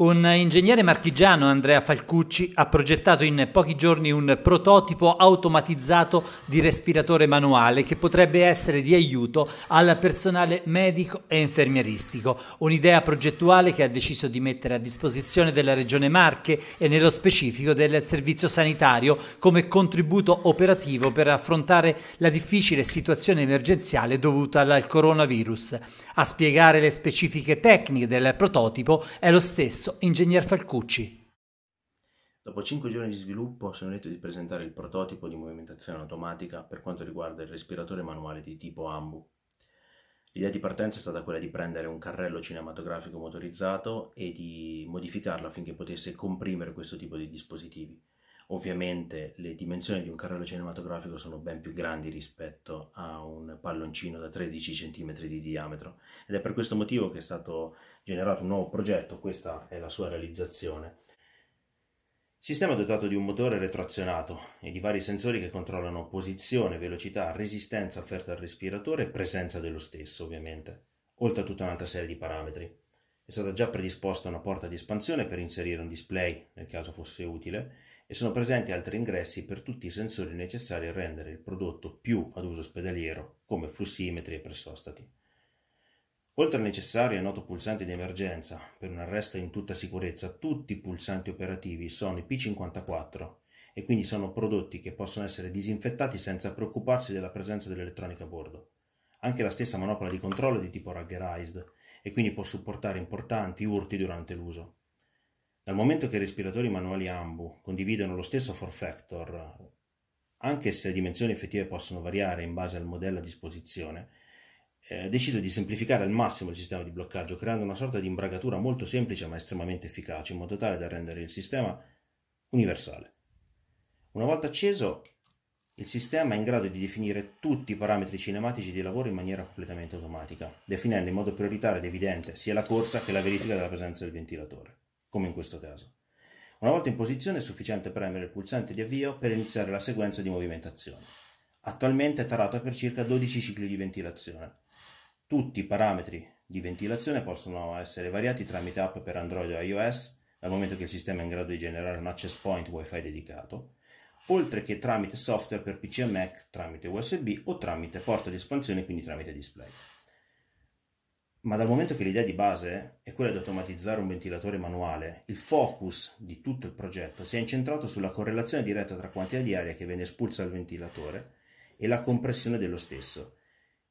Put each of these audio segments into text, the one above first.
Un ingegnere marchigiano, Andrea Falcucci, ha progettato in pochi giorni un prototipo automatizzato di respiratore manuale che potrebbe essere di aiuto al personale medico e infermieristico. Un'idea progettuale che ha deciso di mettere a disposizione della Regione Marche e nello specifico del Servizio Sanitario come contributo operativo per affrontare la difficile situazione emergenziale dovuta al coronavirus. A spiegare le specifiche tecniche del prototipo è lo stesso stesso ingegner Falcucci. Dopo 5 giorni di sviluppo sono lieto di presentare il prototipo di movimentazione automatica per quanto riguarda il respiratore manuale di tipo AMBU. L'idea di partenza è stata quella di prendere un carrello cinematografico motorizzato e di modificarlo affinché potesse comprimere questo tipo di dispositivi. Ovviamente le dimensioni di un carrello cinematografico sono ben più grandi rispetto a un palloncino da 13 cm di diametro ed è per questo motivo che è stato generato un nuovo progetto, questa è la sua realizzazione. Sistema dotato di un motore retroazionato e di vari sensori che controllano posizione, velocità, resistenza offerta al respiratore e presenza dello stesso, ovviamente, oltre a tutta un'altra serie di parametri. È stata già predisposta una porta di espansione per inserire un display, nel caso fosse utile, e sono presenti altri ingressi per tutti i sensori necessari a rendere il prodotto più ad uso ospedaliero, come flussimetri e pressostati. Oltre al necessario e noto pulsante di emergenza per un arresto in tutta sicurezza, tutti i pulsanti operativi sono i P54 e quindi sono prodotti che possono essere disinfettati senza preoccuparsi della presenza dell'elettronica a bordo. Anche la stessa manopola di controllo è di tipo ruggerized e quindi può supportare importanti urti durante l'uso. Dal momento che i respiratori manuali AMBU condividono lo stesso form factor, anche se le dimensioni effettive possono variare in base al modello a disposizione, eh, deciso di semplificare al massimo il sistema di bloccaggio, creando una sorta di imbragatura molto semplice ma estremamente efficace, in modo tale da rendere il sistema universale. Una volta acceso, il sistema è in grado di definire tutti i parametri cinematici di lavoro in maniera completamente automatica, definendo in modo prioritario ed evidente sia la corsa che la verifica della presenza del ventilatore come in questo caso. Una volta in posizione è sufficiente premere il pulsante di avvio per iniziare la sequenza di movimentazione. Attualmente è tarata per circa 12 cicli di ventilazione. Tutti i parametri di ventilazione possono essere variati tramite app per Android o iOS, dal momento che il sistema è in grado di generare un access point WiFi dedicato, oltre che tramite software per PC e Mac, tramite USB o tramite porta di espansione, quindi tramite display ma dal momento che l'idea di base è quella di automatizzare un ventilatore manuale, il focus di tutto il progetto si è incentrato sulla correlazione diretta tra quantità di aria che viene espulsa dal ventilatore e la compressione dello stesso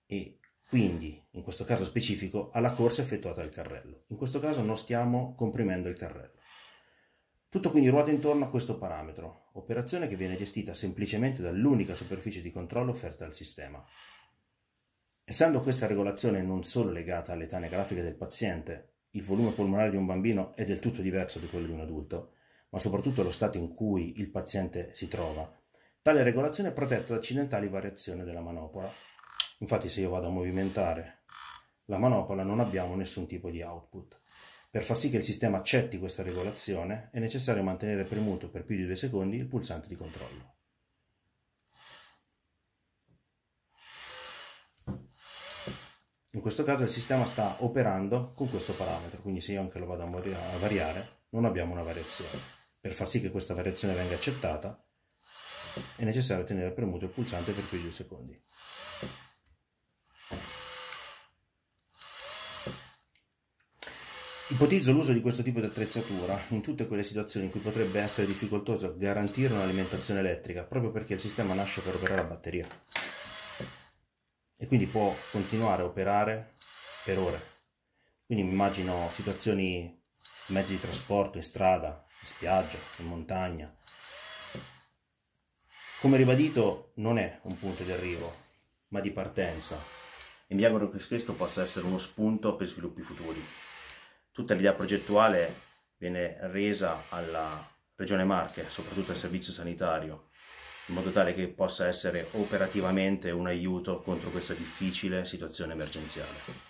e quindi, in questo caso specifico, alla corsa effettuata dal carrello. In questo caso non stiamo comprimendo il carrello. Tutto quindi ruota intorno a questo parametro, operazione che viene gestita semplicemente dall'unica superficie di controllo offerta al sistema, Essendo questa regolazione non solo legata all'età anagrafica del paziente, il volume polmonare di un bambino è del tutto diverso di quello di un adulto, ma soprattutto lo stato in cui il paziente si trova, tale regolazione è protetta da accidentali variazioni della manopola. Infatti se io vado a movimentare la manopola non abbiamo nessun tipo di output. Per far sì che il sistema accetti questa regolazione è necessario mantenere premuto per più di due secondi il pulsante di controllo. In questo caso il sistema sta operando con questo parametro, quindi se io anche lo vado a variare non abbiamo una variazione. Per far sì che questa variazione venga accettata è necessario tenere premuto il pulsante per più di due secondi. Ipotizzo l'uso di questo tipo di attrezzatura in tutte quelle situazioni in cui potrebbe essere difficoltoso garantire un'alimentazione elettrica, proprio perché il sistema nasce per operare la batteria e quindi può continuare a operare per ore. Quindi mi immagino situazioni, mezzi di trasporto, in strada, in spiaggia, in montagna. Come ribadito non è un punto di arrivo, ma di partenza. E mi auguro che questo possa essere uno spunto per sviluppi futuri. Tutta l'idea progettuale viene resa alla Regione Marche, soprattutto al servizio sanitario, in modo tale che possa essere operativamente un aiuto contro questa difficile situazione emergenziale.